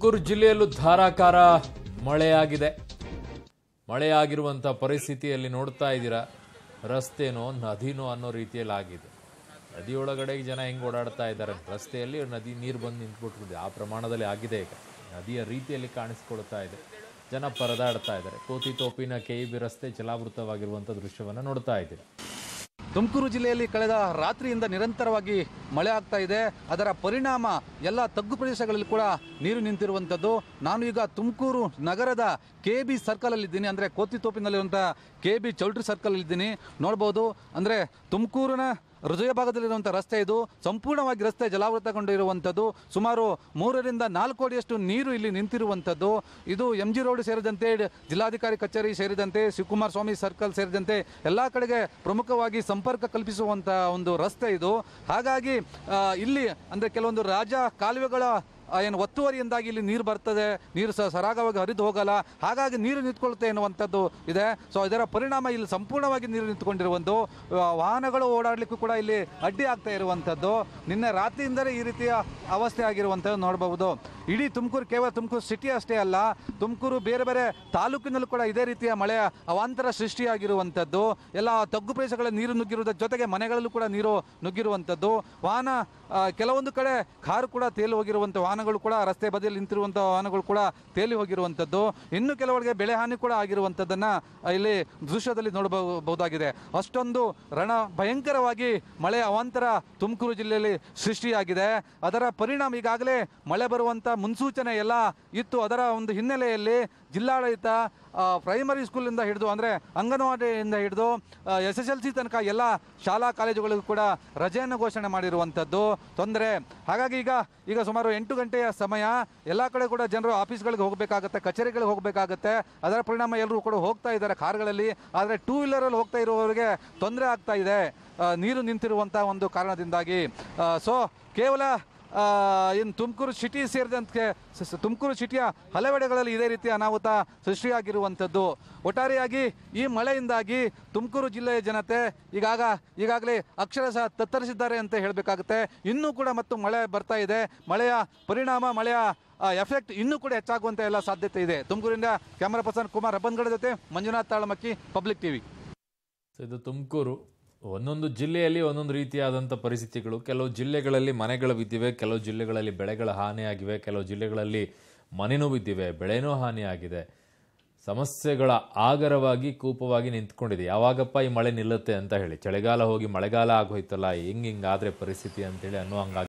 ತುಮಕೂರು ಜಿಲ್ಲೆಯಲ್ಲೂ ಧಾರಾಕಾರ ಮಳೆಯಾಗಿದೆ ಮಳೆಯಾಗಿರುವಂಥ ಪರಿಸ್ಥಿತಿಯಲ್ಲಿ ನೋಡ್ತಾ ಇದ್ದೀರಾ ರಸ್ತೆನೋ ನದಿನೋ ಅನ್ನೋ ರೀತಿಯಲ್ಲಿ ಆಗಿದೆ ನದಿಯೊಳಗಡೆ ಜನ ಹೆಂಗೆ ಓಡಾಡ್ತಾ ಇದ್ದಾರೆ ರಸ್ತೆಯಲ್ಲಿ ನದಿ ನೀರು ಬಂದು ನಿಂತ್ಬಿಟ್ಟಿದೆ ಆ ಪ್ರಮಾಣದಲ್ಲಿ ಆಗಿದೆ ಈಗ ನದಿಯ ರೀತಿಯಲ್ಲಿ ಕಾಣಿಸ್ಕೊಳ್ತಾ ಇದೆ ಜನ ಪರದಾಡ್ತಾ ಇದ್ದಾರೆ ಕೋತಿ ತೋಪಿನ ಬಿ ರಸ್ತೆ ಜಲಾವೃತವಾಗಿರುವಂಥ ದೃಶ್ಯವನ್ನು ನೋಡ್ತಾ ಇದ್ದೀರಾ ತುಮಕೂರು ಜಿಲ್ಲೆಯಲ್ಲಿ ಕಳೆದ ರಾತ್ರಿಯಿಂದ ನಿರಂತರವಾಗಿ ಮಳೆ ಆಗ್ತಾ ಇದೆ ಅದರ ಪರಿಣಾಮ ಎಲ್ಲ ತಗ್ಗು ಪ್ರದೇಶಗಳಲ್ಲಿ ಕೂಡ ನೀರು ನಿಂತಿರುವಂಥದ್ದು ನಾನು ಈಗ ತುಮಕೂರು ನಗರದ ಕೆ ಬಿ ಸರ್ಕಲಲ್ಲಿದ್ದೀನಿ ಅಂದರೆ ತೋಪಿನಲ್ಲಿರುವಂಥ ಕೆ ಬಿ ಚೌಲ್ಟ್ರಿ ಸರ್ಕಲಲ್ಲಿದ್ದೀನಿ ನೋಡ್ಬೋದು ಅಂದರೆ ತುಮಕೂರಿನ ಹೃದಯ ಭಾಗದಲ್ಲಿರುವಂಥ ರಸ್ತೆ ಇದು ಸಂಪೂರ್ಣವಾಗಿ ರಸ್ತೆ ಜಲಾವೃತಗೊಂಡಿರುವಂಥದ್ದು ಸುಮಾರು ಮೂರರಿಂದ ನಾಲ್ಕು ಅಡಿಯಷ್ಟು ನೀರು ಇಲ್ಲಿ ನಿಂತಿರುವಂಥದ್ದು ಇದು ಎಂ ಜಿ ರೋಡ್ ಸೇರಿದಂತೆ ಜಿಲ್ಲಾಧಿಕಾರಿ ಕಚೇರಿ ಸೇರಿದಂತೆ ಶಿವಕುಮಾರ ಸ್ವಾಮಿ ಸರ್ಕಲ್ ಸೇರಿದಂತೆ ಎಲ್ಲ ಕಡೆಗೆ ಪ್ರಮುಖವಾಗಿ ಸಂಪರ್ಕ ಕಲ್ಪಿಸುವಂಥ ಒಂದು ರಸ್ತೆ ಇದು ಹಾಗಾಗಿ ಇಲ್ಲಿ ಅಂದರೆ ಕೆಲವೊಂದು ರಾಜ ಕಾಲುವೆಗಳ ಏನು ಒತ್ತುವರಿಯಿಂದಾಗಿ ಇಲ್ಲಿ ನೀರು ಬರ್ತದೆ ನೀರು ಸರಾಗವಾಗಿ ಹರಿದು ಹೋಗಲ್ಲ ಹಾಗಾಗಿ ನೀರು ನಿಂತ್ಕೊಳ್ಳುತ್ತೆ ಎನ್ನುವಂಥದ್ದು ಇದೆ ಸೊ ಇದರ ಪರಿಣಾಮ ಇಲ್ಲಿ ಸಂಪೂರ್ಣವಾಗಿ ನೀರು ನಿಂತ್ಕೊಂಡಿರುವಂದು ವಾಹನಗಳು ಓಡಾಡಲಿಕ್ಕೂ ಕೂಡ ಇಲ್ಲಿ ಅಡ್ಡಿ ಆಗ್ತಾ ಇರುವಂಥದ್ದು ನಿನ್ನೆ ರಾತ್ರಿಯಿಂದಲೇ ಈ ರೀತಿಯ ಅವಸ್ಥೆ ಆಗಿರುವಂಥದ್ದು ನೋಡಬಹುದು ಇಡೀ ತುಮಕೂರು ಕೇವಲ ತುಮಕೂರು ಸಿಟಿ ಅಷ್ಟೇ ಅಲ್ಲ ತುಮಕೂರು ಬೇರೆ ಬೇರೆ ತಾಲೂಕಿನಲ್ಲೂ ಕೂಡ ಇದೇ ರೀತಿಯ ಮಳೆಯ ಅವಾಂತರ ಸೃಷ್ಟಿಯಾಗಿರುವಂಥದ್ದು ಎಲ್ಲ ತಗ್ಗು ಪ್ರದೇಶಗಳ ನೀರು ನುಗ್ಗಿರುವುದರ ಜೊತೆಗೆ ಮನೆಗಳಲ್ಲೂ ಕೂಡ ನೀರು ನುಗ್ಗಿರುವಂಥದ್ದು ವಾಹನ ಕೆಲವೊಂದು ಕಡೆ ಕಾರು ಕೂಡ ತೇಲು ಹೋಗಿರುವಂಥ ವಾಹನ ವಾಹನಗಳು ಕೂಡ ರಸ್ತೆ ಬದಿಯಲ್ಲಿ ನಿಂತಿರುವಂತಹ ವಾಹನಗಳು ಕೂಡ ತೇಲಿ ಹೋಗಿರುವಂಥದ್ದು ಇನ್ನು ಕೆಲವರಿಗೆ ಬೆಳೆ ಹಾನಿ ಕೂಡ ಆಗಿರುವಂತದ್ದನ್ನ ಇಲ್ಲಿ ದೃಶ್ಯದಲ್ಲಿ ನೋಡಬಹುದಾಗಿದೆ ಅಷ್ಟೊಂದು ರಣ ಭಯಂಕರವಾಗಿ ಮಳೆ ಅವಾಂತರ ತುಮಕೂರು ಜಿಲ್ಲೆಯಲ್ಲಿ ಸೃಷ್ಟಿಯಾಗಿದೆ ಅದರ ಪರಿಣಾಮ ಈಗಾಗಲೇ ಮಳೆ ಬರುವಂತ ಮುನ್ಸೂಚನೆ ಎಲ್ಲ ಇತ್ತು ಅದರ ಒಂದು ಹಿನ್ನೆಲೆಯಲ್ಲಿ ಜಿಲ್ಲಾಡಳಿತ ಪ್ರೈಮರಿ ಸ್ಕೂಲಿಂದ ಹಿಡಿದು ಅಂದರೆ ಅಂಗನವಾಡಿಯಿಂದ ಹಿಡಿದು ಎಸ್ ಎಸ್ ಎಲ್ ಸಿ ತನಕ ಎಲ್ಲ ಶಾಲಾ ಕಾಲೇಜುಗಳಿಗೂ ಕೂಡ ರಜೆಯನ್ನು ಘೋಷಣೆ ಮಾಡಿರುವಂಥದ್ದು ತೊಂದರೆ ಹಾಗಾಗಿ ಈಗ ಈಗ ಸುಮಾರು ಎಂಟು ಗಂಟೆ ಗಂಟೆಯ ಸಮಯ ಎಲ್ಲ ಕಡೆ ಕೂಡ ಜನರು ಆಫೀಸ್ಗಳಿಗೆ ಹೋಗಬೇಕಾಗತ್ತೆ ಕಚೇರಿಗಳಿಗೆ ಹೋಗಬೇಕಾಗುತ್ತೆ ಅದರ ಪರಿಣಾಮ ಎಲ್ಲರೂ ಕೂಡ ಹೋಗ್ತಾ ಇದ್ದಾರೆ ಕಾರ್ಗಳಲ್ಲಿ ಆದರೆ ಟೂ ವೀಲರಲ್ಲಿ ಹೋಗ್ತಾ ಇರುವವರಿಗೆ ತೊಂದರೆ ಆಗ್ತಾ ಇದೆ ನೀರು ನಿಂತಿರುವಂಥ ಒಂದು ಕಾರಣದಿಂದಾಗಿ ಸೊ ಕೇವಲ ಇನ್ನು ತುಮಕೂರು ಸಿಟಿ ಸೇರಿದಂತೆ ತುಮಕೂರು ಸಿಟಿಯ ಹಲವೆಡೆಗಳಲ್ಲಿ ಇದೇ ರೀತಿ ಅನಾಹುತ ಸೃಷ್ಟಿಯಾಗಿರುವಂಥದ್ದು ಒಟ್ಟಾರೆಯಾಗಿ ಈ ಮಳೆಯಿಂದಾಗಿ ತುಮಕೂರು ಜಿಲ್ಲೆಯ ಜನತೆ ಈಗಾಗ ಈಗಾಗಲೇ ಅಕ್ಷರಶಃ ತತ್ತರಿಸಿದ್ದಾರೆ ಅಂತ ಹೇಳಬೇಕಾಗುತ್ತೆ ಇನ್ನೂ ಕೂಡ ಮತ್ತು ಮಳೆ ಬರ್ತಾ ಇದೆ ಮಳೆಯ ಪರಿಣಾಮ ಮಳೆಯ ಎಫೆಕ್ಟ್ ಇನ್ನೂ ಕೂಡ ಹೆಚ್ಚಾಗುವಂಥ ಎಲ್ಲ ಸಾಧ್ಯತೆ ಇದೆ ತುಮಕೂರಿಂದ ಕ್ಯಾಮರಾ ಪರ್ಸನ್ ಕುಮಾರ್ ಹಬ್ಬನ್ಗಡ ಜೊತೆ ಮಂಜುನಾಥ್ ತಾಳಮಕ್ಕಿ ಪಬ್ಲಿಕ್ ಟಿವಿ ಇದು ತುಮಕೂರು ಒಂದೊಂದು ಜಿಲ್ಲೆಯಲ್ಲಿ ಒಂದೊಂದು ರೀತಿಯಾದಂಥ ಪರಿಸ್ಥಿತಿಗಳು ಕೆಲವು ಜಿಲ್ಲೆಗಳಲ್ಲಿ ಮನೆಗಳು ಬಿದ್ದಿವೆ ಕೆಲವು ಜಿಲ್ಲೆಗಳಲ್ಲಿ ಬೆಳೆಗಳ ಹಾನಿಯಾಗಿವೆ ಕೆಲವು ಜಿಲ್ಲೆಗಳಲ್ಲಿ ಮನೆನೂ ಬಿದ್ದಿವೆ ಬೆಳೆನೂ ಹಾನಿಯಾಗಿದೆ ಸಮಸ್ಯೆಗಳ ಆಗರವಾಗಿ ಕೂಪವಾಗಿ ನಿಂತ್ಕೊಂಡಿದೆ ಯಾವಾಗಪ್ಪ ಈ ಮಳೆ ನಿಲ್ಲುತ್ತೆ ಅಂತ ಹೇಳಿ ಚಳಿಗಾಲ ಹೋಗಿ ಮಳೆಗಾಲ ಆಗೋಯ್ತಲ್ಲ ಹೆಂಗೆ ಹಿಂಗಾದರೆ ಪರಿಸ್ಥಿತಿ ಅಂತೇಳಿ ಅನ್ನೋ ಹಂಗಾಗಿ